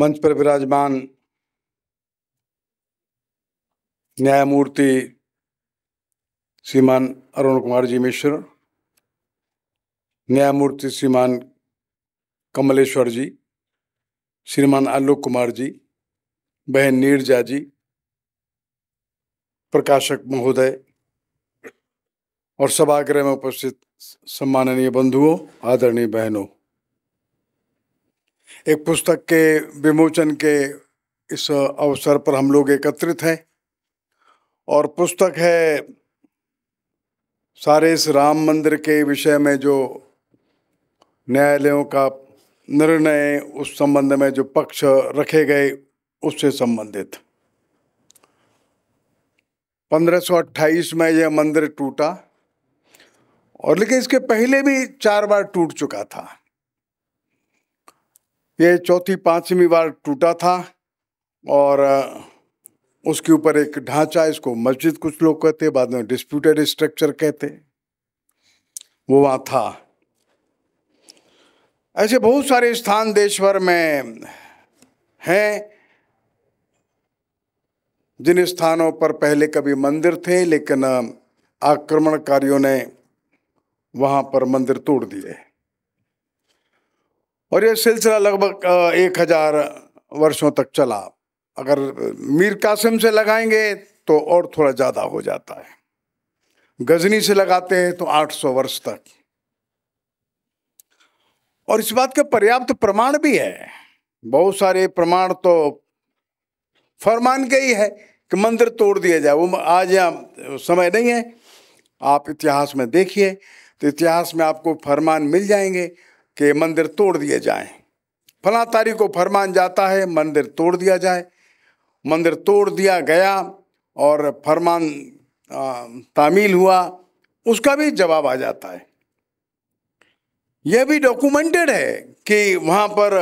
मंच पर विराजमान न्यायमूर्ति श्रीमान अरुण कुमार जी मिश्र न्यायमूर्ति श्रीमान कमलेश्वर जी श्रीमान आलोक कुमार जी बहन नीरजा जी प्रकाशक महोदय और सभागृह में उपस्थित सम्माननीय बंधुओं आदरणीय बहनों एक पुस्तक के विमोचन के इस अवसर पर हम लोग एकत्रित हैं और पुस्तक है सारे इस राम मंदिर के विषय में जो न्यायालयों का निर्णय उस संबंध में जो पक्ष रखे गए उससे संबंधित 1528 में यह मंदिर टूटा और लेकिन इसके पहले भी चार बार टूट चुका था ये चौथी पांचवी बार टूटा था और उसके ऊपर एक ढांचा इसको मस्जिद कुछ लोग कहते बाद में डिस्प्यूटेड स्ट्रक्चर कहते वो वहाँ था ऐसे बहुत सारे स्थान देश भर में हैं जिन स्थानों पर पहले कभी मंदिर थे लेकिन आक्रमणकारियों ने वहाँ पर मंदिर तोड़ दिए और यह सिलसिला लगभग एक हज़ार वर्षों तक चला अगर मीर कासिम से लगाएंगे तो और थोड़ा ज़्यादा हो जाता है गजनी से लगाते हैं तो 800 वर्ष तक और इस बात का पर्याप्त प्रमाण भी है बहुत सारे प्रमाण तो फरमान के ही है कि मंदिर तोड़ दिया जाए वो आज या समय नहीं है आप इतिहास में देखिए तो इतिहास में आपको फरमान मिल जाएंगे कि मंदिर तोड़ दिए जाएं फला तारीख को फरमान जाता है मंदिर तोड़ दिया जाए मंदिर तोड़ दिया गया और फरमान तामील हुआ उसका भी जवाब आ जाता है यह भी डॉक्यूमेंटेड है कि वहाँ पर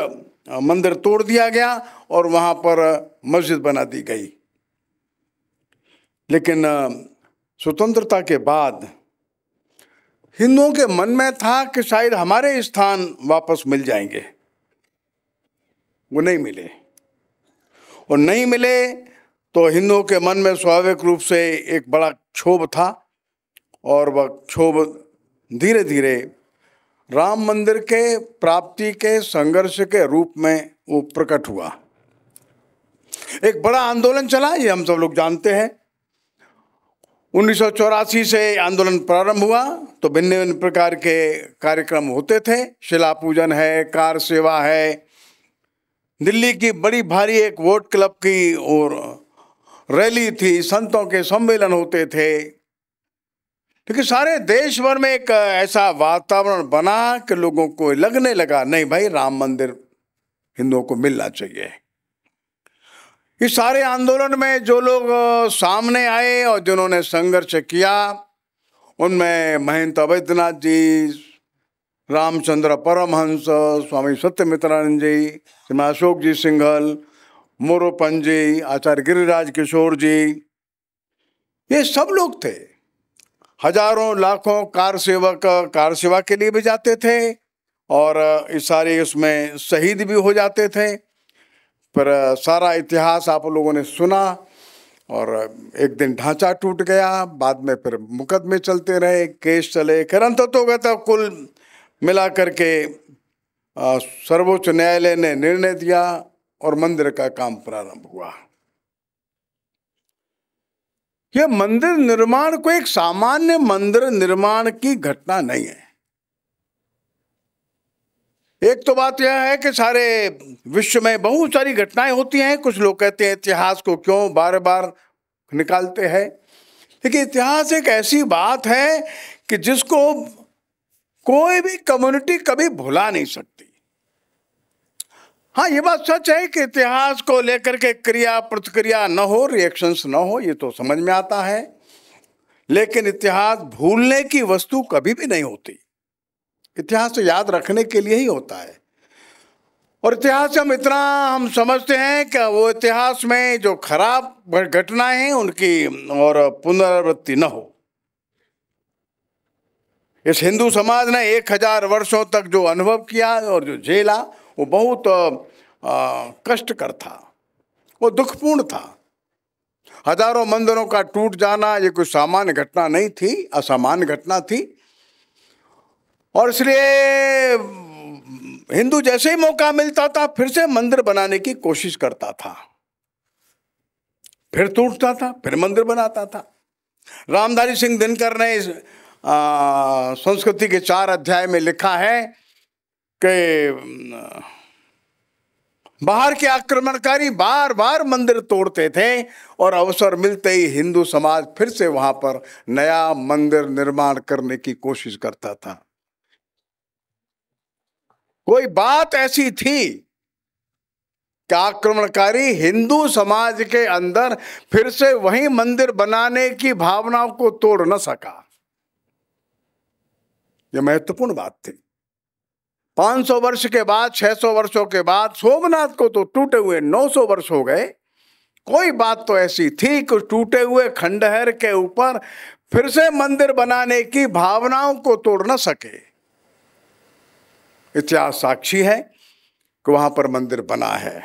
मंदिर तोड़ दिया गया और वहाँ पर मस्जिद बना दी गई लेकिन स्वतंत्रता के बाद हिंदुओं के मन में था कि शायद हमारे स्थान वापस मिल जाएंगे वो नहीं मिले और नहीं मिले तो हिंदुओं के मन में स्वाभाविक रूप से एक बड़ा क्षोभ था और वह क्षोभ धीरे धीरे राम मंदिर के प्राप्ति के संघर्ष के रूप में वो प्रकट हुआ एक बड़ा आंदोलन चला ये हम सब लोग जानते हैं उन्नीस से आंदोलन प्रारंभ हुआ तो भिन्न भिन्न प्रकार के कार्यक्रम होते थे शिला पूजन है कार सेवा है दिल्ली की बड़ी भारी एक वोट क्लब की और रैली थी संतों के सम्मेलन होते थे क्योंकि सारे देश भर में एक ऐसा वातावरण बना कि लोगों को लगने लगा नहीं भाई राम मंदिर हिंदुओं को मिलना चाहिए इस सारे आंदोलन में जो लोग सामने आए और जिन्होंने संघर्ष किया उनमें महंत अवैधनाथ जी रामचंद्र परमहंस स्वामी सत्यमित्रानंद जी श्रीमा अशोक जी सिंघल मोरोपन जी आचार्य गिरिराज किशोर जी ये सब लोग थे हजारों लाखों कार सेवक कार सेवा के लिए भी जाते थे और इस सारे उसमें शहीद भी हो जाते थे पर सारा इतिहास आप लोगों ने सुना और एक दिन ढांचा टूट गया बाद में फिर मुकदमे चलते रहे केस चले खैर अंत तो गया कुल मिला करके सर्वोच्च न्यायालय ने निर्णय दिया और मंदिर का काम प्रारंभ हुआ यह मंदिर निर्माण को एक सामान्य मंदिर निर्माण की घटना नहीं है एक तो बात यह है कि सारे विश्व में बहुत सारी घटनाएं होती हैं कुछ लोग कहते हैं इतिहास को क्यों बार बार निकालते हैं लेकिन इतिहास एक ऐसी बात है कि जिसको कोई भी कम्युनिटी कभी भुला नहीं सकती हाँ ये बात सच है कि इतिहास को लेकर के क्रिया प्रतिक्रिया न हो रिएक्शंस न हो ये तो समझ में आता है लेकिन इतिहास भूलने की वस्तु कभी भी नहीं होती इतिहास तो याद रखने के लिए ही होता है और इतिहास हम इतना हम समझते हैं कि वो इतिहास में जो खराब घटनाएं हैं उनकी और पुनरावृत्ति न हो इस हिंदू समाज ने एक हजार वर्षों तक जो अनुभव किया और जो झेला वो बहुत कष्टकर था वो दुखपूर्ण था हजारों मंदिरों का टूट जाना ये कोई सामान्य घटना नहीं थी असामान्य घटना थी और इसलिए हम्म, हिंदू जैसे ही मौका मिलता था फिर से मंदिर बनाने की कोशिश करता था फिर टूटता था फिर मंदिर बनाता था रामधारी सिंह दिनकर ने इस संस्कृति के चार अध्याय में लिखा है कि हम्म, बाहर के आक्रमणकारी बार बार मंदिर तोड़ते थे और अवसर मिलते ही हिंदू समाज फिर से वहां पर नया मंदिर निर्माण करने की कोशिश करता था कोई बात ऐसी थी कि आक्रमणकारी हिंदू समाज के अंदर फिर से वही मंदिर बनाने की भावनाओं को तोड़ न सका यह महत्वपूर्ण बात थी 500 वर्ष के बाद 600 वर्षों के बाद सोमनाथ को तो टूटे हुए 900 वर्ष हो गए कोई बात तो ऐसी थी कि टूटे हुए खंडहर के ऊपर फिर से मंदिर बनाने की भावनाओं को तोड़ न सके इतिहास साक्षी है कि वहाँ पर मंदिर बना है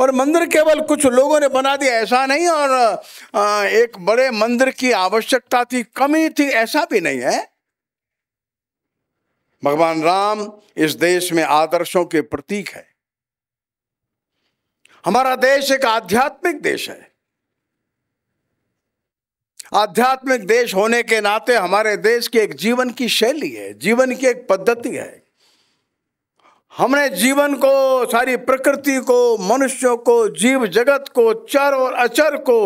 और मंदिर केवल कुछ लोगों ने बना दिया ऐसा नहीं और एक बड़े मंदिर की आवश्यकता थी कमी थी ऐसा भी नहीं है भगवान राम इस देश में आदर्शों के प्रतीक है हमारा देश एक आध्यात्मिक देश है आध्यात्मिक देश होने के नाते हमारे देश की एक जीवन की शैली है जीवन की एक पद्धति है हमने जीवन को सारी प्रकृति को मनुष्यों को जीव जगत को चर और अचर को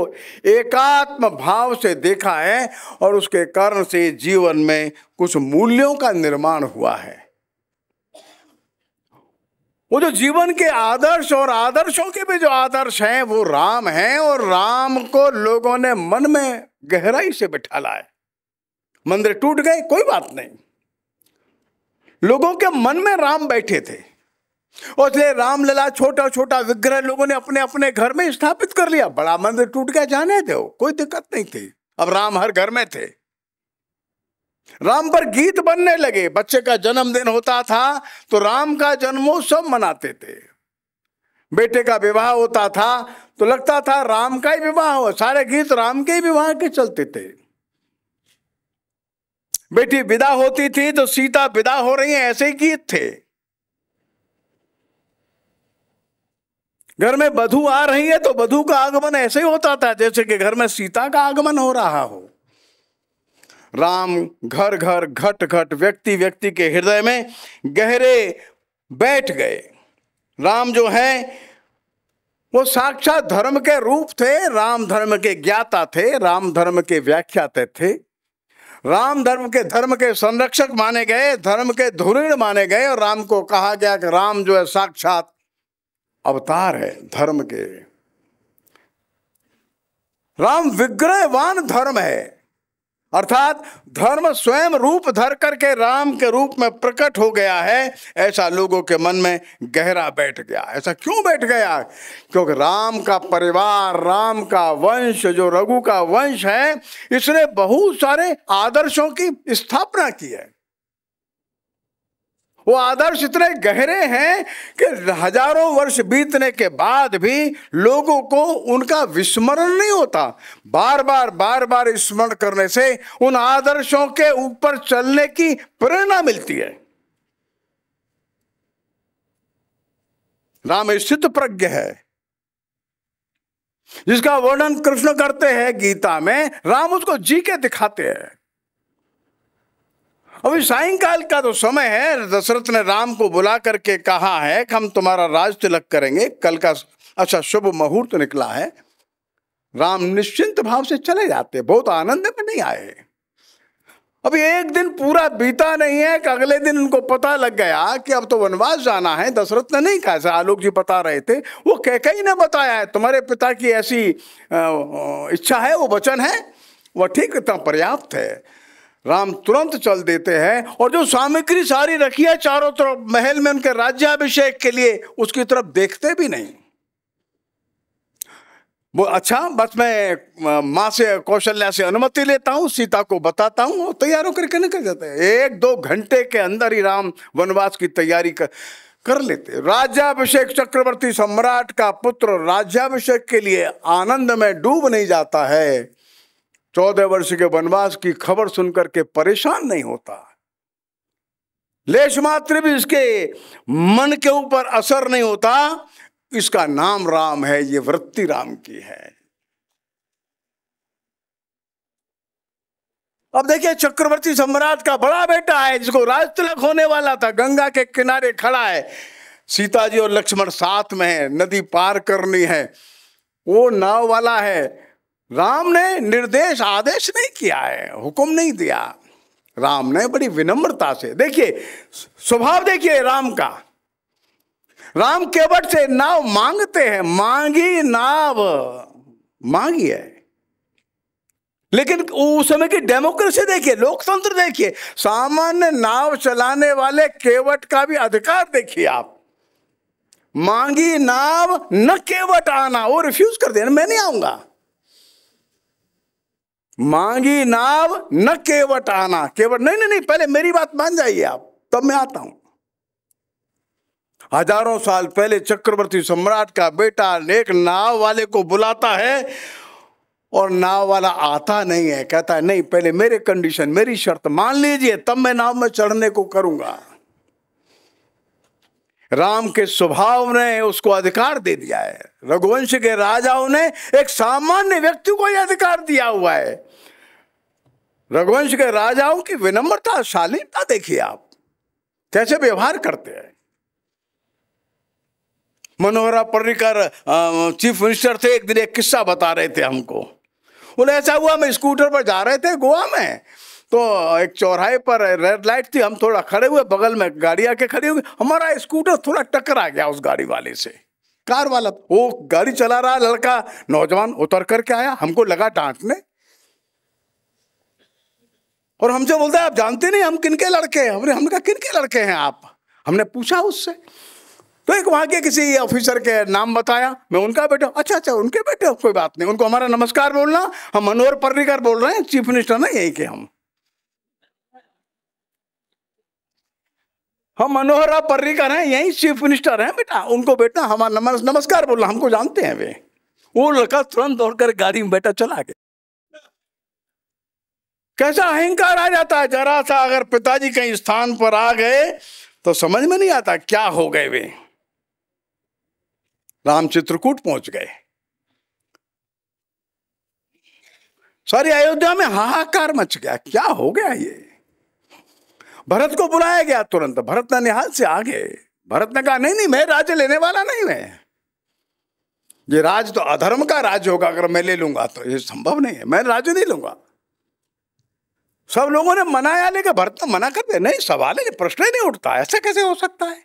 एकात्म भाव से देखा है और उसके कारण से जीवन में कुछ मूल्यों का निर्माण हुआ है वो जो जीवन के आदर्श और आदर्शों के भी जो आदर्श हैं वो राम हैं और राम को लोगों ने मन में गहराई से बिठाला है मंदिर टूट गए कोई बात नहीं लोगों के मन में राम बैठे थे और इसलिए रामलला छोटा छोटा विग्रह लोगों ने अपने अपने घर में स्थापित कर लिया बड़ा मंदिर टूट गया जाने दो कोई दिक्कत नहीं थी अब राम हर घर में थे राम पर गीत बनने लगे बच्चे का जन्मदिन होता था तो राम का जन्मोत्सव मनाते थे बेटे का विवाह होता था तो लगता था राम का ही विवाह हो सारे गीत राम के ही विवाह के चलते थे बेटी विदा होती थी तो सीता विदा हो रही है ऐसे ही गीत थे घर में बधू आ रही है तो बधू का आगमन ऐसे ही होता था जैसे कि घर में सीता का आगमन हो रहा हो राम घर घर घट घट व्यक्ति व्यक्ति के हृदय में गहरे बैठ गए राम जो है वो साक्षात धर्म के रूप थे राम धर्म के ज्ञाता थे राम धर्म के व्याख्याते थे राम धर्म के धर्म के संरक्षक माने गए धर्म के धुरीण माने गए और राम को कहा गया कि राम जो है साक्षात अवतार है धर्म के राम विग्रहवान धर्म है अर्थात धर्म स्वयं रूप धर करके राम के रूप में प्रकट हो गया है ऐसा लोगों के मन में गहरा बैठ गया ऐसा क्यों बैठ गया क्योंकि राम का परिवार राम का वंश जो रघु का वंश है इसने बहुत सारे आदर्शों की स्थापना की है वो आदर्श इतने गहरे हैं कि हजारों वर्ष बीतने के बाद भी लोगों को उनका विस्मरण नहीं होता बार बार बार बार स्मरण करने से उन आदर्शों के ऊपर चलने की प्रेरणा मिलती है राम स्थित प्रज्ञ है जिसका वर्णन कृष्ण करते हैं गीता में राम उसको जी के दिखाते हैं अभी सायकाल का तो समय है दशरथ ने राम को बुला करके कहा है कि हम तुम्हारा राज तिलक करेंगे कल का अच्छा शुभ मुहूर्त तो निकला है राम निश्चिंत भाव से चले जाते बहुत आनंद में नहीं आए अभी एक दिन पूरा बीता नहीं है कि अगले दिन उनको पता लग गया कि अब तो वनवास जाना है दशरथ ने नहीं कहा आलोक जी बता रहे थे वो कैकई ने बताया है तुम्हारे पिता की ऐसी इच्छा है वो वचन है वह ठीक इतना पर्याप्त है राम तुरंत चल देते हैं और जो सामग्री सारी रखी है चारों तरफ महल में उनके राज्याभिषेक के लिए उसकी तरफ देखते भी नहीं वो अच्छा बस मैं माँ से कौशल्या से अनुमति लेता हूँ सीता को बताता हूँ और तैयार होकर के निकल जाते हैं एक दो घंटे के अंदर ही राम वनवास की तैयारी कर कर लेते राज्याभिषेक चक्रवर्ती सम्राट का पुत्र राज्याभिषेक के लिए आनंद में डूब नहीं जाता है चौदह वर्ष के वनवास की खबर सुनकर के परेशान नहीं होता लेश मात्र भी इसके मन के ऊपर असर नहीं होता इसका नाम राम है ये वृत्ति राम की है अब देखिए चक्रवर्ती सम्राट का बड़ा बेटा है जिसको राज तिलक होने वाला था गंगा के किनारे खड़ा है सीता जी और लक्ष्मण साथ में है नदी पार करनी है वो नाव वाला है राम ने निर्देश आदेश नहीं किया है हुक्म नहीं दिया राम ने बड़ी विनम्रता से देखिए स्वभाव देखिए राम का राम केवट से नाव मांगते हैं मांगी नाव मांगी है लेकिन उस समय की डेमोक्रेसी देखिए लोकतंत्र देखिए सामान्य नाव चलाने वाले केवट का भी अधिकार देखिए आप मांगी नाव न केवट आना वो रिफ्यूज कर देना मैं नहीं आऊंगा मांगी नाव न केवट आना केवट नहीं नहीं नहीं पहले मेरी बात मान जाइए आप तब मैं आता हूं हजारों साल पहले चक्रवर्ती सम्राट का बेटा एक नाव वाले को बुलाता है और नाव वाला आता नहीं है कहता है नहीं पहले मेरे कंडीशन मेरी शर्त मान लीजिए तब मैं नाव में चढ़ने को करूंगा राम के स्वभाव ने उसको अधिकार दे दिया है रघुवंश के राजाओं ने एक सामान्य व्यक्ति को यह अधिकार दिया हुआ है रघुवंश के राजाओं की विनम्रता शालीनता देखिए आप कैसे व्यवहार करते हैं मनोहरा पर्रिकर चीफ मिनिस्टर थे एक दिन एक किस्सा बता रहे थे हमको बोले ऐसा हुआ हम स्कूटर पर जा रहे थे गोवा में तो एक चौराहे पर रेड लाइट थी हम थोड़ा खड़े हुए बगल में गाड़ी आके खड़ी हुई हमारा स्कूटर थोड़ा टकरा गया उस गाड़ी वाले से कार वाला वो गाड़ी चला रहा लड़का नौजवान उतर करके आया हमको लगा डांटने और हमसे बोलता है आप जानते नहीं हम किनके लड़के हैं हमने हमने कहा किनके लड़के हैं आप हमने पूछा उससे तो एक वहां के किसी ऑफिसर के नाम बताया मैं उनका बेटा अच्छा अच्छा उनके बेटे कोई बात नहीं उनको हमारा नमस्कार बोलना हम मनोहर पर्रिकर बोल रहे हैं चीफ मिनिस्टर ना यहीं के हम हम मनोहरा पर्रिकर हैं यही चीफ मिनिस्टर हैं बेटा उनको बेटा हमारा नमस्कार बोला हमको जानते हैं वे वो लड़का तुरंत दौड़कर गाड़ी में बैठा चला गया कैसा अहंकार आ जाता है जरा सा अगर पिताजी कहीं स्थान पर आ गए तो समझ में नहीं आता क्या हो गए वे रामचित्रकूट पहुंच गए सॉरी अयोध्या में हाहाकार मच गया क्या हो गया ये भरत को बुलाया गया तुरंत भरत ने निहाल से आ गए भरत ने कहा नहीं नहीं मैं राज्य लेने वाला नहीं मैं ये राज तो अधर्म का राज होगा अगर मैं ले लूंगा तो ये संभव नहीं है मैं राज्य नहीं लूंगा सब लोगों ने मनाया लेकिन भरत ने मना कर दिया नहीं सवाल है प्रश्न ही नहीं उठता ऐसा कैसे हो सकता है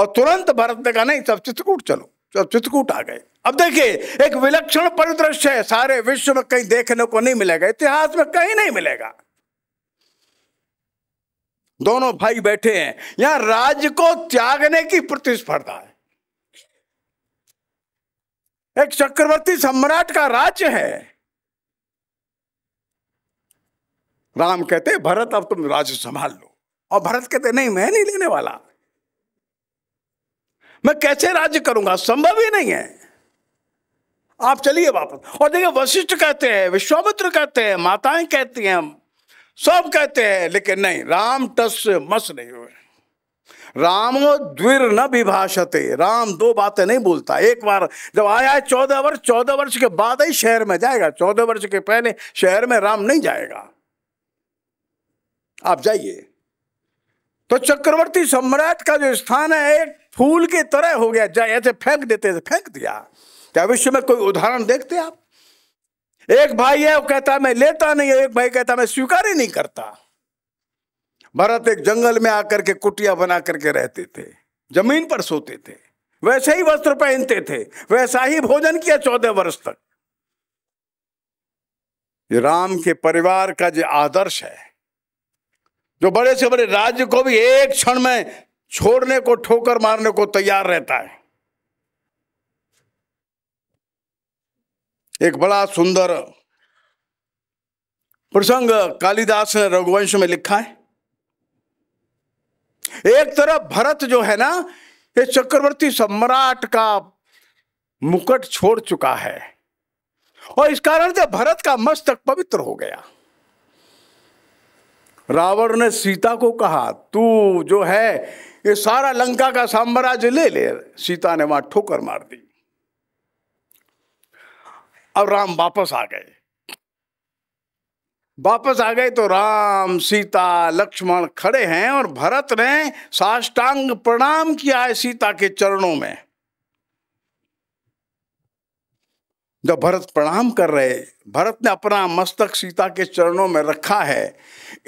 और तुरंत भरत ने कहा नहीं सब चित्रकूट चलो सब चित्रकूट आ गए अब देखिए एक विलक्षण परिदृश्य है सारे विश्व में कहीं देखने को नहीं मिलेगा इतिहास में कहीं नहीं मिलेगा दोनों भाई बैठे हैं यहां राज्य को त्यागने की प्रतिस्पर्धा है एक चक्रवर्ती सम्राट का राज्य है राम कहते भरत अब तुम राज्य संभाल लो और भरत कहते नहीं मैं नहीं लेने वाला मैं कैसे राज्य करूंगा संभव ही नहीं है आप चलिए वापस और देखिए वशिष्ठ कहते हैं विश्वामित्र कहते हैं माताएं कहती हैं सब कहते हैं लेकिन नहीं राम टस मस नहीं हुए रामो द्विर न विभाषते राम दो बातें नहीं बोलता एक बार जब आया है चौदह वर्ष चौदह वर्ष के बाद ही शहर में जाएगा चौदह वर्ष के पहले शहर में राम नहीं जाएगा आप जाइए तो चक्रवर्ती सम्राट का जो स्थान है एक फूल की तरह हो गया जाए ऐसे फेंक देते थे फेंक दिया क्या विश्व में कोई उदाहरण देखते आप एक भाई है वो कहता है मैं लेता नहीं है एक भाई कहता मैं स्वीकार ही नहीं करता भरत एक जंगल में आकर के कुटिया बना करके रहते थे जमीन पर सोते थे वैसे ही वस्त्र पहनते थे वैसा ही भोजन किया चौदह वर्ष तक ये राम के परिवार का जो आदर्श है जो बड़े से बड़े राज्य को भी एक क्षण में छोड़ने को ठोकर मारने को तैयार रहता है एक बड़ा सुंदर प्रसंग कालिदास ने रघुवंश में लिखा है एक तरफ भरत जो है ना ये चक्रवर्ती सम्राट का मुकुट छोड़ चुका है और इस कारण से भरत का मस्तक पवित्र हो गया रावण ने सीता को कहा तू जो है ये सारा लंका का साम्राज्य ले ले सीता ने वहां ठोकर मार दी अब राम वापस आ गए वापस आ गए तो राम सीता लक्ष्मण खड़े हैं और भरत ने साष्टांग प्रणाम किया है सीता के चरणों में जब भरत प्रणाम कर रहे भरत ने अपना मस्तक सीता के चरणों में रखा है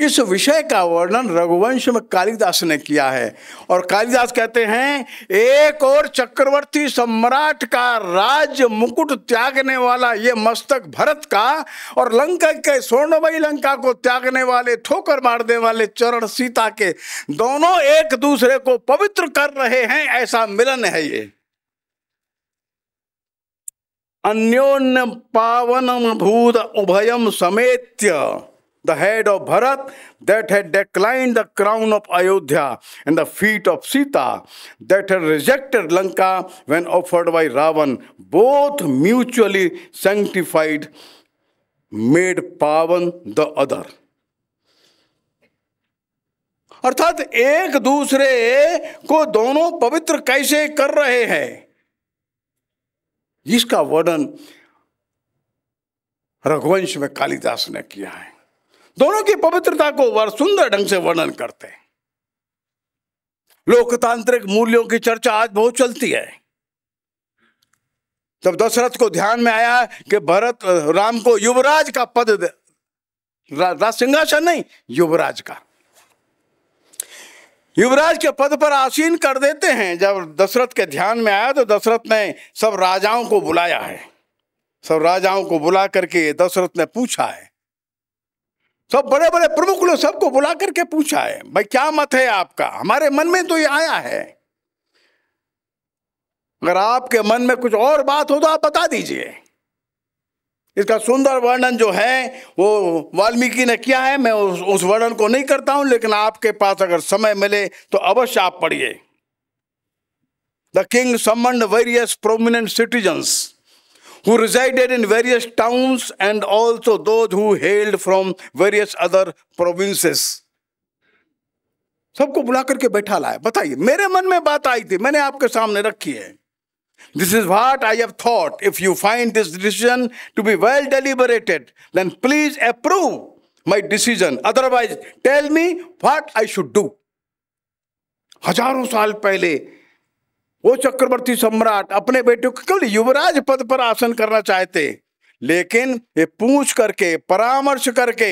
इस विषय का वर्णन रघुवंश में कालिदास ने किया है और कालिदास कहते हैं एक और चक्रवर्ती सम्राट का राज मुकुट त्यागने वाला ये मस्तक भरत का और लंका के स्वर्णमयी लंका को त्यागने वाले ठोकर मारने वाले चरण सीता के दोनों एक दूसरे को पवित्र कर रहे हैं ऐसा मिलन है ये अन्योन्य पावन भूत उभयम समेत्य the head of Bharat that had decline the crown of Ayodhya and the feet of Sita that had rejected Lanka when offered by Ravan both mutually sanctified made पावन द अदर अर्थात एक दूसरे को दोनों पवित्र कैसे कर रहे हैं जिसका वर्णन रघुवंश में कालिदास ने किया है दोनों की पवित्रता को वर सुंदर ढंग से वर्णन करते हैं लोकतांत्रिक मूल्यों की चर्चा आज बहुत चलती है जब दशरथ को ध्यान में आया कि भरत राम को युवराज का पद रा, रा सिंहासन नहीं युवराज का युवराज के पद पर आसीन कर देते हैं जब दशरथ के ध्यान में आया तो दशरथ ने सब राजाओं को बुलाया है सब राजाओं को बुला करके दशरथ ने पूछा है सब बड़े बड़े प्रमुख लोग सबको बुला करके पूछा है भाई क्या मत है आपका हमारे मन में तो ये आया है अगर आपके मन में कुछ और बात हो तो आप बता दीजिए इसका सुंदर वर्णन जो है वो वाल्मीकि ने किया है मैं उस, उस वर्णन को नहीं करता हूं लेकिन आपके पास अगर समय मिले तो अवश्य आप पढ़िए the king summoned various prominent citizens who resided in various towns and also those who hailed from various other सबको बुला करके बैठा लाया बताइए मेरे मन में बात आई थी मैंने आपके सामने रखी है This is what I have thought. If you find this decision to be well deliberated, then please approve my decision. Otherwise, tell me what I should do. हजारों साल पहले वो चक्रवर्ती सम्राट अपने बेटे को केवल युवराज पद पर आसन करना चाहते लेकिन ये पूछ करके परामर्श करके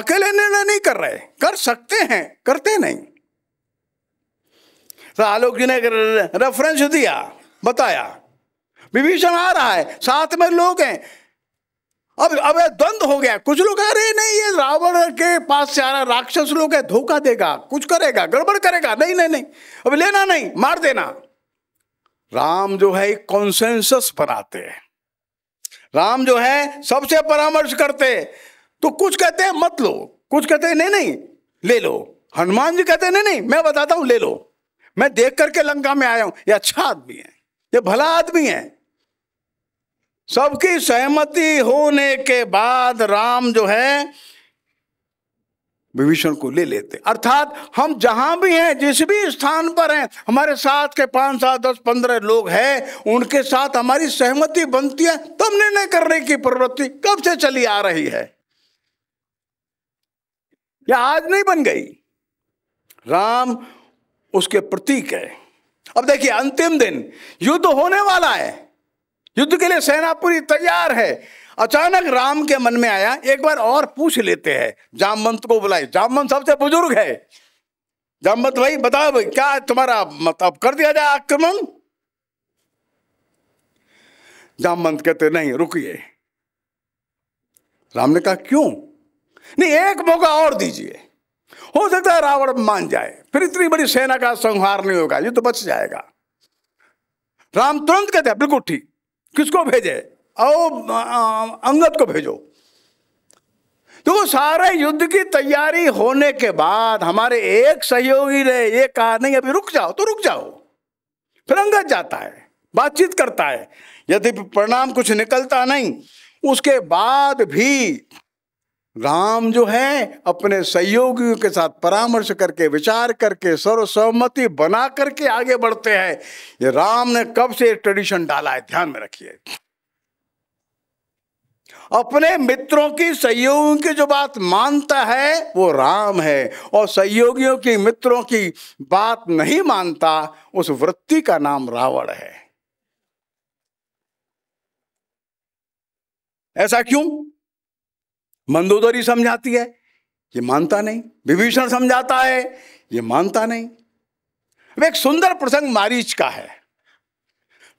अकेले निर्णय नहीं कर रहे कर सकते हैं करते नहीं तो आलोक जी ने रेफरेंस दिया बताया विभीषण आ रहा है साथ में लोग हैं अब अब द्वंद हो गया कुछ लोग अरे नहीं ये रावण के पास से आ रहा राक्षस लोग है धोखा देगा कुछ करेगा गड़बड़ करेगा नहीं नहीं नहीं अब लेना नहीं मार देना राम जो है एक कॉन्सेंसस बनाते हैं राम जो है सबसे परामर्श करते तो कुछ कहते हैं मत लो कुछ कहते हैं नहीं नहीं ले लो हनुमान जी कहते हैं नहीं नहीं मैं बताता हूं ले लो मैं देख करके लंका में आया हूं ये अच्छा आदमी है ये भला आदमी है सबकी सहमति होने के बाद राम जो है विभीषण को ले लेते अर्थात हम जहां भी हैं जिस भी स्थान पर हैं हमारे साथ के पांच सात दस पंद्रह लोग हैं उनके साथ हमारी सहमति बनती है तब निर्णय करने की प्रवृत्ति कब से चली आ रही है या आज नहीं बन गई राम उसके प्रतीक है अब देखिए अंतिम दिन युद्ध होने वाला है युद्ध के लिए सेना पूरी तैयार है अचानक राम के मन में आया एक बार और पूछ लेते हैं जामवंत को बुलाए जामवंत सबसे बुजुर्ग है जामवंत भाई बताओ भाई क्या तुम्हारा मतलब कर दिया जाए आक्रमण जामवंत कहते नहीं रुकिए राम ने कहा क्यों नहीं एक मौका और दीजिए हो सकता है रावण मान जाए फिर इतनी बड़ी सेना का संहार नहीं होगा ये तो बच जाएगा राम तुरंत कहते हैं बिल्कुल ठीक किसको भेजे ओ अंगद को भेजो तो वो सारे युद्ध की तैयारी होने के बाद हमारे एक सहयोगी ने ये कहा नहीं अभी रुक जाओ तो रुक जाओ फिर अंगद जाता है बातचीत करता है यदि परिणाम कुछ निकलता नहीं उसके बाद भी राम जो है अपने सहयोगियों के साथ परामर्श करके विचार करके सर्वसहमति बना करके आगे बढ़ते हैं ये राम ने कब से ट्रेडिशन डाला है ध्यान में रखिए अपने मित्रों की सहयोगियों की जो बात मानता है वो राम है और सहयोगियों की मित्रों की बात नहीं मानता उस वृत्ति का नाम रावण है ऐसा क्यों मंदोदरी समझाती है ये मानता नहीं विभीषण समझाता है ये मानता नहीं अब एक सुंदर प्रसंग मारीच का है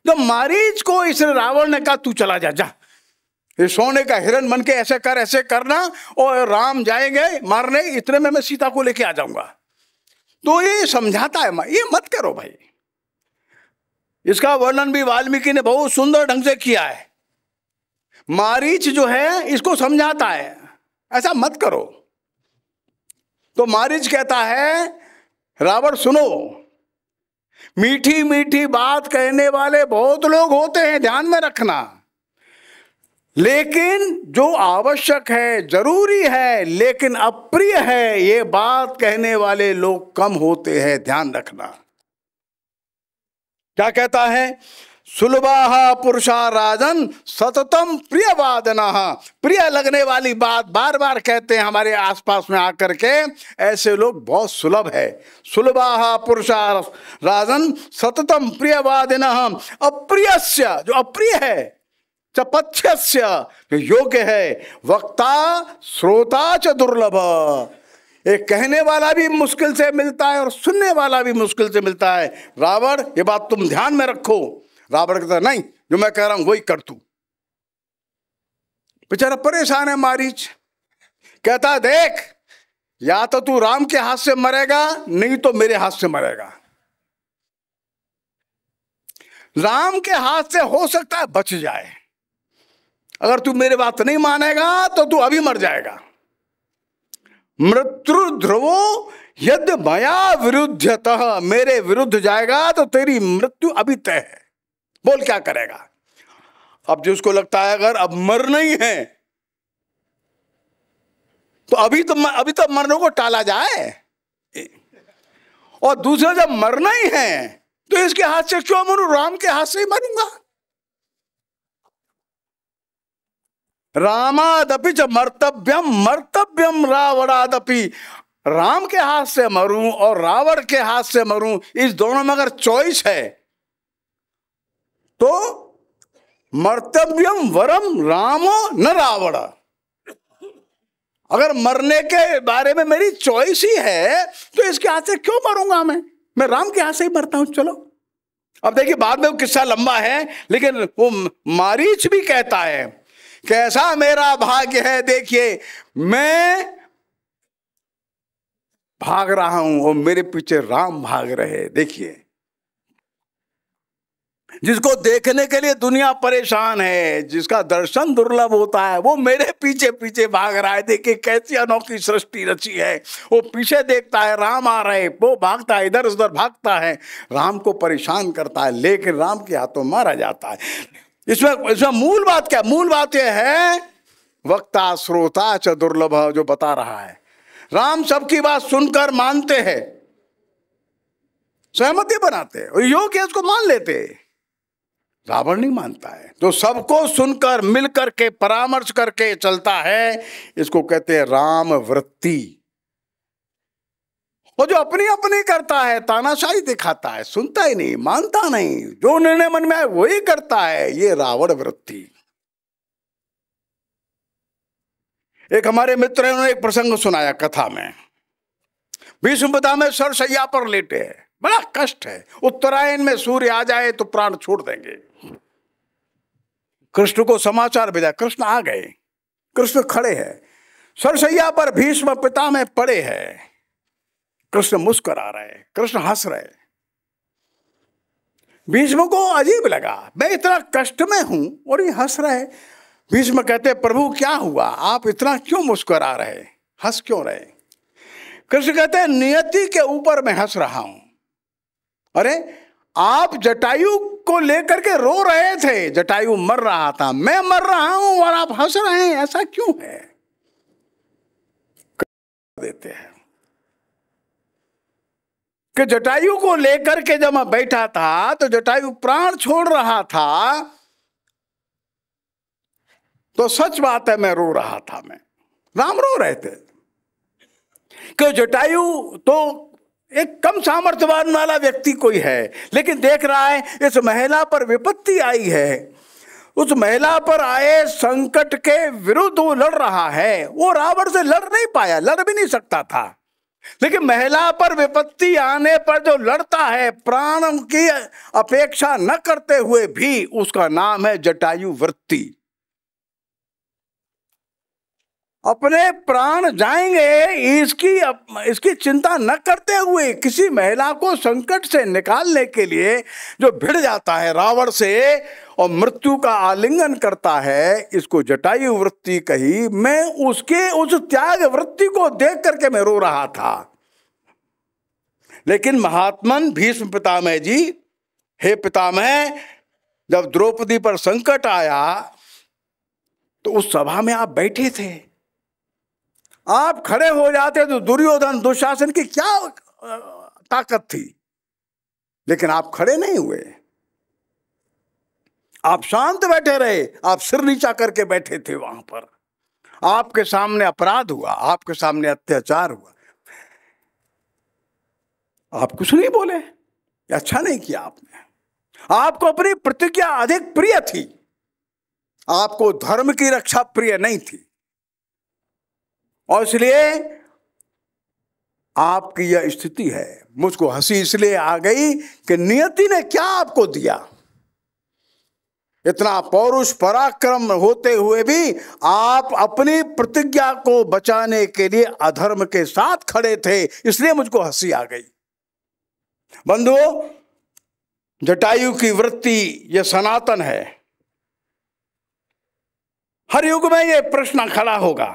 जब तो मारीच को इस रावण ने कहा तू चला जा जा ये सोने का हिरण बन के ऐसे कर ऐसे करना और राम जाएंगे मारने इतने में मैं सीता को लेके आ जाऊंगा तो ये समझाता है ये मत करो भाई इसका वर्णन भी वाल्मीकि ने बहुत सुंदर ढंग से किया है मारीच जो है इसको समझाता है ऐसा मत करो तो मारिज कहता है रावण सुनो मीठी मीठी बात कहने वाले बहुत लोग होते हैं ध्यान में रखना लेकिन जो आवश्यक है जरूरी है लेकिन अप्रिय है ये बात कहने वाले लोग कम होते हैं ध्यान रखना क्या कहता है सुलभा पुरुषा राजन सततम प्रिय वादना प्रिय लगने वाली बात बार बार कहते हैं हमारे आसपास में आकर के ऐसे लोग बहुत सुलभ है सुलभा पुरुषा राजन सततम प्रिय वादना अप्रिय जो अप्रिय है चपथ्य जो योग्य है वक्ता श्रोता च दुर्लभ एक कहने वाला भी मुश्किल से मिलता है और सुनने वाला भी मुश्किल से मिलता है रावण ये बात तुम ध्यान में रखो रावण कहता नहीं जो मैं कह रहा हूं वही कर तू बेचारा परेशान है मारीच कहता देख या तो तू राम के हाथ से मरेगा नहीं तो मेरे हाथ से मरेगा राम के हाथ से हो सकता है बच जाए अगर तू मेरे बात नहीं मानेगा तो तू अभी मर जाएगा मृत्यु ध्रुवो यद मया विरुद्धतः मेरे विरुद्ध जाएगा तो तेरी मृत्यु अभी तय है बोल क्या करेगा अब जो उसको लगता है अगर अब मर नहीं है तो अभी तो अभी तो मरने को टाला जाए और दूसरा जब मरना ही है तो इसके हाथ से क्यों मरू राम के हाथ से ही मरूंगा रामादपि जब मर्तव्यम मर्तव्यम रावणादपि राम के हाथ से मरूं और रावण के हाथ से मरूं इस दोनों में अगर चॉइस है तो मर्तव्यम वरम रामो न रावण अगर मरने के बारे में मेरी चॉइस ही है तो इसके हाथ से क्यों मरूंगा मैं मैं राम के हाथ से ही मरता हूं चलो अब देखिए बाद में वो किस्सा लंबा है लेकिन वो मारीच भी कहता है कैसा मेरा भाग्य है देखिए मैं भाग रहा हूं और मेरे पीछे राम भाग रहे देखिए जिसको देखने के लिए दुनिया परेशान है जिसका दर्शन दुर्लभ होता है वो मेरे पीछे पीछे भाग रहा है देखिए कैसी अनोखी सृष्टि रची है वो पीछे देखता है राम आ रहे वो भागता है इधर उधर भागता है राम को परेशान करता है लेकिन राम के हाथों मारा जाता है इसमें इसमें मूल बात क्या मूल बात यह है वक्ता श्रोता च दुर्लभ जो बता रहा है राम सबकी बात सुनकर मानते हैं सहमति बनाते हैं योग्य उसको मान लेते हैं रावण नहीं मानता है जो सबको सुनकर मिलकर के परामर्श करके चलता है इसको कहते हैं राम वृत्ति वो जो अपनी अपनी करता है तानाशाही दिखाता है सुनता ही नहीं मानता नहीं जो निर्णय मन में आए वही करता है ये रावण वृत्ति एक हमारे मित्र ने एक प्रसंग सुनाया कथा में भीष्म में सरसैया पर लेटे हैं बड़ा कष्ट है उत्तरायण में सूर्य आ जाए तो प्राण छोड़ देंगे कृष्ण को समाचार भेजा कृष्ण आ गए कृष्ण खड़े हैं सरसैया पर भीष्म पिता में पड़े हैं कृष्ण मुस्करा रहे कृष्ण हंस रहे भीष्म को अजीब लगा मैं इतना कष्ट में हूं और ये हंस रहे भीष्म कहते प्रभु क्या हुआ आप इतना क्यों मुस्करा रहे हंस क्यों रहे कृष्ण कहते नियति के ऊपर मैं हंस रहा हूं अरे आप जटायु को लेकर के रो रहे थे जटायु मर रहा था मैं मर रहा हूं और आप हंस रहे हैं ऐसा क्यों है देते हैं कि जटायु को लेकर के जब मैं बैठा था तो जटायु प्राण छोड़ रहा था तो सच बात है मैं रो रहा था मैं राम रो रहे थे कि जटायु तो एक कम सामर्थ्यवान वाला व्यक्ति कोई है लेकिन देख रहा है इस महिला पर विपत्ति आई है उस महिला पर आए संकट के विरुद्ध वो लड़ रहा है वो रावण से लड़ नहीं पाया लड़ भी नहीं सकता था लेकिन महिला पर विपत्ति आने पर जो लड़ता है प्राण की अपेक्षा न करते हुए भी उसका नाम है जटायु वृत्ति अपने प्राण जाएंगे इसकी इसकी चिंता न करते हुए किसी महिला को संकट से निकालने के लिए जो भिड़ जाता है रावण से और मृत्यु का आलिंगन करता है इसको जटायु वृत्ति कही मैं उसके उस त्याग वृत्ति को देख करके मैं रो रहा था लेकिन महात्मन भीष्म पितामह जी हे पितामह जब द्रौपदी पर संकट आया तो उस सभा में आप बैठे थे आप खड़े हो जाते तो दुर्योधन दुशासन की क्या ताकत थी लेकिन आप खड़े नहीं हुए आप शांत बैठे रहे आप सिर नीचा करके बैठे थे वहां पर आपके सामने अपराध हुआ आपके सामने अत्याचार हुआ आप कुछ नहीं बोले अच्छा नहीं किया आपने आपको अपनी प्रतिज्ञा अधिक प्रिय थी आपको धर्म की रक्षा प्रिय नहीं थी और इसलिए आपकी यह स्थिति है मुझको हंसी इसलिए आ गई कि नियति ने क्या आपको दिया इतना पौरुष पराक्रम होते हुए भी आप अपनी प्रतिज्ञा को बचाने के लिए अधर्म के साथ खड़े थे इसलिए मुझको हंसी आ गई बंधुओं जटायु की वृत्ति यह सनातन है हर युग में यह प्रश्न खड़ा होगा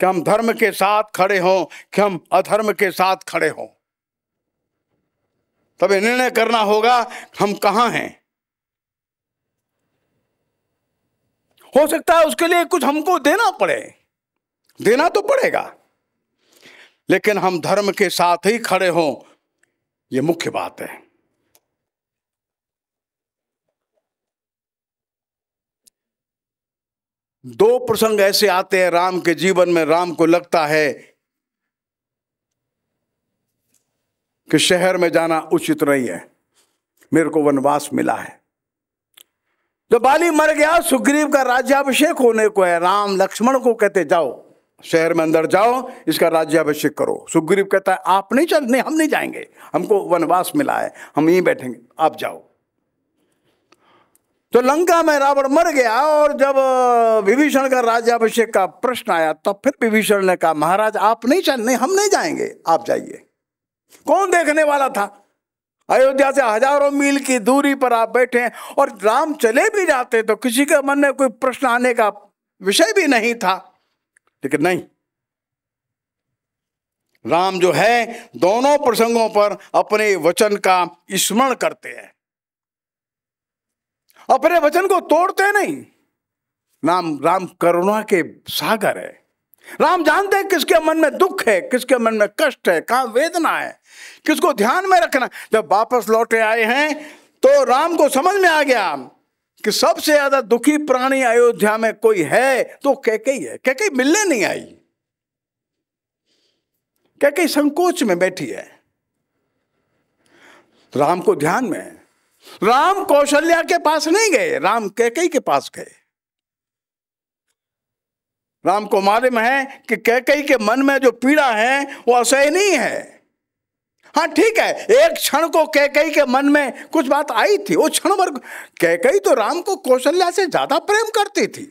कि हम धर्म के साथ खड़े हों कि हम अधर्म के साथ खड़े हों तब निर्णय करना होगा हम कहां हैं हो सकता है उसके लिए कुछ हमको देना पड़े देना तो पड़ेगा लेकिन हम धर्म के साथ ही खड़े हों ये मुख्य बात है दो प्रसंग ऐसे आते हैं राम के जीवन में राम को लगता है कि शहर में जाना उचित नहीं है मेरे को वनवास मिला है जब बाली मर गया सुग्रीव का राज्याभिषेक होने को है राम लक्ष्मण को कहते जाओ शहर में अंदर जाओ इसका राज्याभिषेक करो सुग्रीव कहता है आप नहीं चल नहीं हम नहीं जाएंगे हमको वनवास मिला है हम यहीं बैठेंगे आप जाओ तो लंका में रावण मर गया और जब विभीषण का राज्याभिषेक का प्रश्न आया तब तो फिर विभीषण ने कहा महाराज आप नहीं चल नहीं हम नहीं जाएंगे आप जाइए कौन देखने वाला था अयोध्या से हजारों मील की दूरी पर आप बैठे और राम चले भी जाते तो किसी के मन में कोई प्रश्न आने का विषय भी नहीं था लेकिन नहीं राम जो है दोनों प्रसंगों पर अपने वचन का स्मरण करते हैं अपने वचन को तोड़ते नहीं राम राम करुणा के सागर है राम जानते हैं किसके मन में दुख है किसके मन में कष्ट है कहा वेदना है किसको ध्यान में रखना जब वापस लौटे आए हैं तो राम को समझ में आ गया कि सबसे ज्यादा दुखी प्राणी अयोध्या में कोई है तो कैके ही है कैके मिलने नहीं आई कैके संकोच में बैठी है राम को ध्यान में है राम कौशल्या के पास नहीं गए राम कैकई के पास गए राम को मालूम है कि कैकई के मन में जो पीड़ा है वो नहीं है हाँ ठीक है एक क्षण को कैकई के मन में कुछ बात आई थी वो क्षण भर कैकई तो राम को कौशल्या से ज्यादा प्रेम करती थी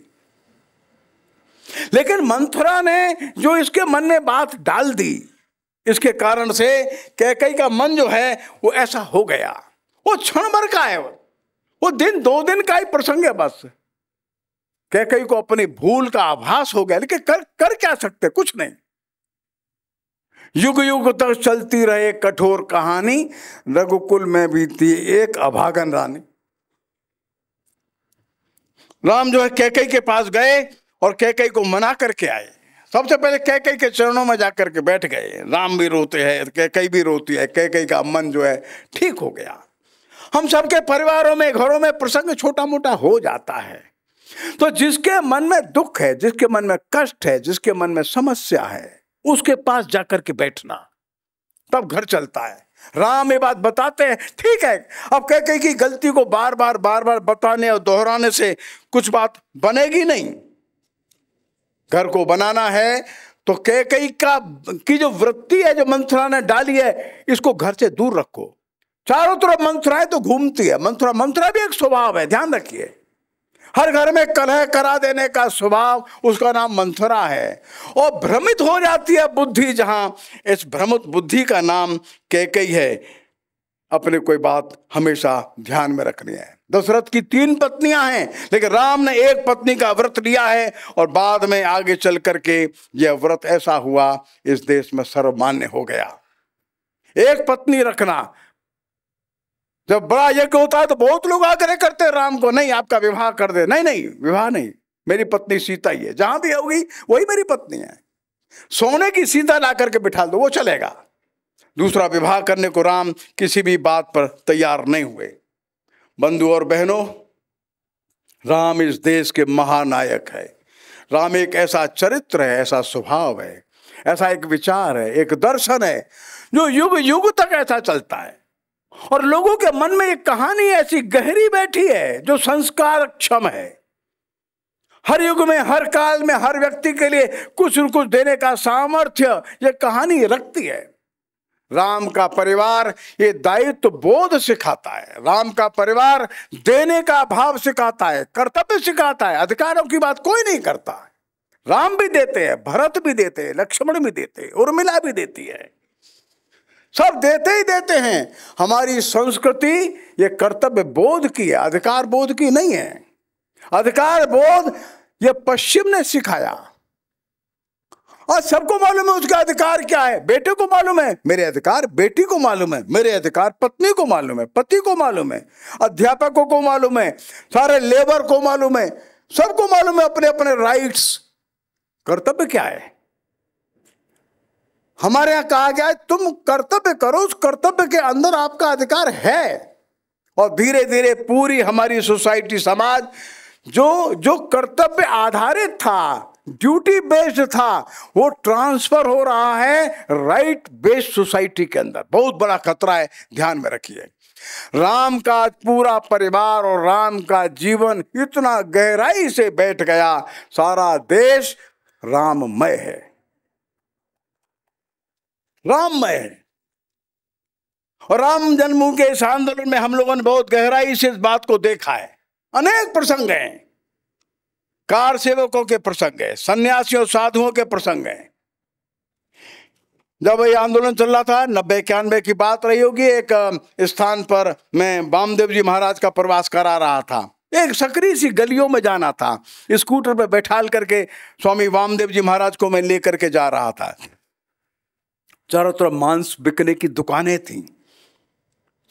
लेकिन मंथुरा ने जो इसके मन में बात डाल दी इसके कारण से कैकई का मन जो है वो ऐसा हो गया वो क्षण भर का है वो दिन दो दिन का ही प्रसंग है बस कह कई को अपनी भूल का आभास हो गया लेकिन कर कर क्या सकते कुछ नहीं युग युग तक चलती रहे कठोर कहानी रघुकुल में भी थी एक अभागन रानी राम जो है कैकई के पास गए और कैकई को मना करके आए सबसे पहले कैकई के चरणों में जाकर के बैठ गए राम भी रोते हैं कैकई भी रोती है कैकई का मन जो है ठीक हो गया हम सबके परिवारों में घरों में प्रसंग छोटा मोटा हो जाता है तो जिसके मन में दुख है जिसके मन में कष्ट है जिसके मन में समस्या है उसके पास जाकर के बैठना तब घर चलता है राम ये बात बताते हैं ठीक है अब कह कह की गलती को बार बार बार बार बताने और दोहराने से कुछ बात बनेगी नहीं घर को बनाना है तो कह कई का की जो वृत्ति है जो मंथरा ने डाली है इसको घर से दूर रखो चारों तरफ मंथरा तो घूमती है मंथरा मंथरा भी एक स्वभाव है ध्यान रखिए हर घर में कलह करा देने का स्वभाव उसका नाम मंथुरा है और भ्रमित हो जाती है बुद्धि जहां इस भ्रमित बुद्धि का नाम कैकई है अपने कोई बात हमेशा ध्यान में रखनी है दशरथ की तीन पत्नियां हैं लेकिन राम ने एक पत्नी का व्रत लिया है और बाद में आगे चल करके यह व्रत ऐसा हुआ इस देश में सर्वमान्य हो गया एक पत्नी रखना जब बड़ा यज्ञ होता है तो बहुत लोग आग्रह करते हैं राम को नहीं आपका विवाह कर दे नहीं नहीं विवाह नहीं मेरी पत्नी सीता ही है जहां भी होगी वही मेरी पत्नी है सोने की सीता ला करके बिठा दो वो चलेगा दूसरा विवाह करने को राम किसी भी बात पर तैयार नहीं हुए बंधु और बहनों राम इस देश के महानायक है राम एक ऐसा चरित्र है ऐसा स्वभाव है ऐसा एक विचार है एक दर्शन है जो युग युग तक ऐसा चलता है और लोगों के मन में एक कहानी ऐसी गहरी बैठी है जो संस्कार क्षम है हर युग में हर काल में हर व्यक्ति के लिए कुछ न कुछ देने का सामर्थ्य यह कहानी रखती है राम का परिवार ये दायित्व बोध सिखाता है राम का परिवार देने का भाव सिखाता है कर्तव्य सिखाता है अधिकारों की बात कोई नहीं करता राम भी देते हैं भरत भी देते हैं लक्ष्मण भी देते हैं उर्मिला भी देती है सब देते ही देते हैं हमारी संस्कृति ये कर्तव्य बोध की है अधिकार बोध की नहीं है अधिकार बोध ये पश्चिम ने सिखाया और सबको मालूम है उसका अधिकार क्या है बेटे को मालूम है मेरे अधिकार बेटी को मालूम है मेरे अधिकार पत्नी को मालूम है पति को मालूम है अध्यापकों को मालूम है सारे लेबर को मालूम है सबको मालूम है अपने अपने राइट्स कर्तव्य क्या है हमारे यहां कहा गया है तुम कर्तव्य करो उस कर्तव्य के अंदर आपका अधिकार है और धीरे धीरे पूरी हमारी सोसाइटी समाज जो जो कर्तव्य आधारित था ड्यूटी बेस्ड था वो ट्रांसफर हो रहा है राइट बेस्ड सोसाइटी के अंदर बहुत बड़ा खतरा है ध्यान में रखिए राम का पूरा परिवार और राम का जीवन इतना गहराई से बैठ गया सारा देश राममय है राममय है और राम जन्म के इस आंदोलन में हम लोगों ने बहुत गहराई से इस बात को देखा है अनेक प्रसंग हैं कार सेवकों के प्रसंग है सन्यासियों साधुओं के प्रसंग हैं जब ये आंदोलन चल रहा था नब्बे इक्यानबे की बात रही होगी एक स्थान पर मैं बामदेव जी महाराज का प्रवास करा रहा था एक सकरी सी गलियों में जाना था स्कूटर पर बैठाल करके स्वामी वामदेव जी महाराज को मैं लेकर के जा रहा था चारों तरफ मांस बिकने की दुकानें थी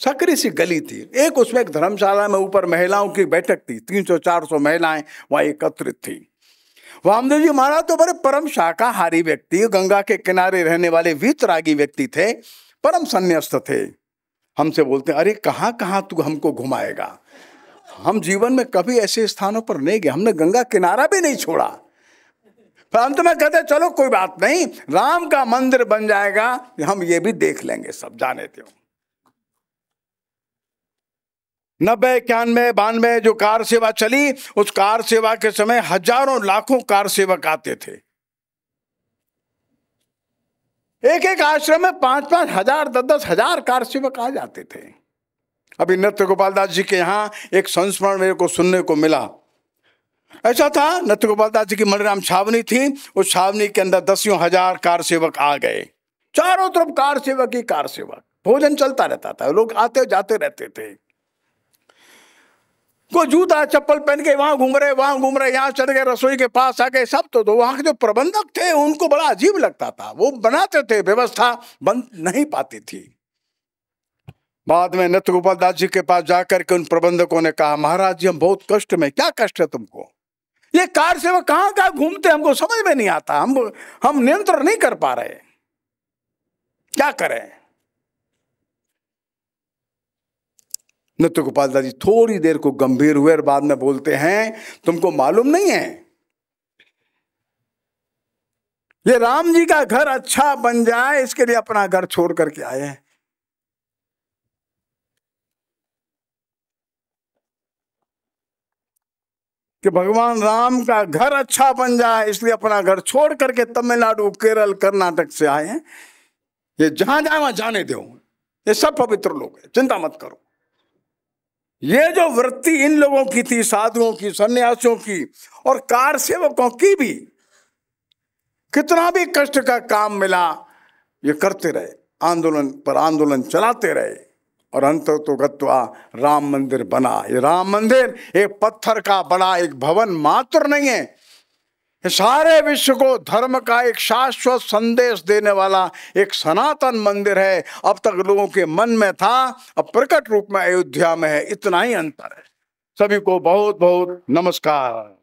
सकरी सी गली थी एक उसमें एक धर्मशाला में ऊपर महिलाओं की बैठक थी तीन सौ चार सौ महिलाएं वहां एकत्रित थी वामदेव जी महाराज तो बड़े परम शाकाहारी व्यक्ति गंगा के किनारे रहने वाले वीतरागी व्यक्ति थे परम संन्यास्त थे हमसे बोलते अरे कहाँ कहाँ तू हमको घुमाएगा हम जीवन में कभी ऐसे स्थानों पर नहीं गए हमने गंगा किनारा भी नहीं छोड़ा पर अंत में कहते चलो कोई बात नहीं राम का मंदिर बन जाएगा हम ये भी देख लेंगे सब जाने दो नब्बे इक्यानवे बानवे जो कार सेवा चली उस कार सेवा के समय हजारों लाखों कार सेवक आते थे एक एक आश्रम में पांच पांच हजार दस दस हजार कार सेवक आ जाते थे अभी नृत्य गोपाल दास जी के यहां एक संस्मरण मेरे को सुनने को मिला ऐसा था नथ गोपाल दास जी की मनराम छावनी थी उस छावनी के अंदर दसियों हजार कार सेवक आ गए चारों तरफ कार सेवक ही कार सेवक भोजन चलता रहता था लोग आते जाते रहते थे को जूता चप्पल पहन के वहां घूम रहे वहां घूम रहे यहाँ चढ़ गए रसोई के पास आ गए सब तो, वहां के जो प्रबंधक थे उनको बड़ा अजीब लगता था वो बनाते थे व्यवस्था बन नहीं पाती थी बाद में नथ गोपाल दास जी के पास जाकर के उन प्रबंधकों ने कहा महाराज जी हम बहुत कष्ट में क्या कष्ट है तुमको ये कार सेवक कहां कहां घूमते हमको समझ में नहीं आता हम हम नियंत्रण नहीं कर पा रहे क्या करें नृत्य गोपाल दादी थोड़ी देर को गंभीर हुए और बाद में बोलते हैं तुमको मालूम नहीं है ये राम जी का घर अच्छा बन जाए इसके लिए अपना घर छोड़ करके आए हैं कि भगवान राम का घर अच्छा बन जाए इसलिए अपना घर छोड़ करके तमिलनाडु केरल कर्नाटक से आए हैं ये जहां जाए वहां जाने दो ये सब पवित्र लोग हैं चिंता मत करो ये जो वृत्ति इन लोगों की थी साधुओं की सन्यासियों की और कार सेवकों की भी कितना भी कष्ट का काम मिला ये करते रहे आंदोलन पर आंदोलन चलाते रहे और अंत तो गत्वा राम मंदिर बना ये राम मंदिर एक पत्थर का बड़ा एक भवन मात्र नहीं है सारे विश्व को धर्म का एक शाश्वत संदेश देने वाला एक सनातन मंदिर है अब तक लोगों के मन में था अब प्रकट रूप में अयोध्या में है इतना ही अंतर है सभी को बहुत बहुत नमस्कार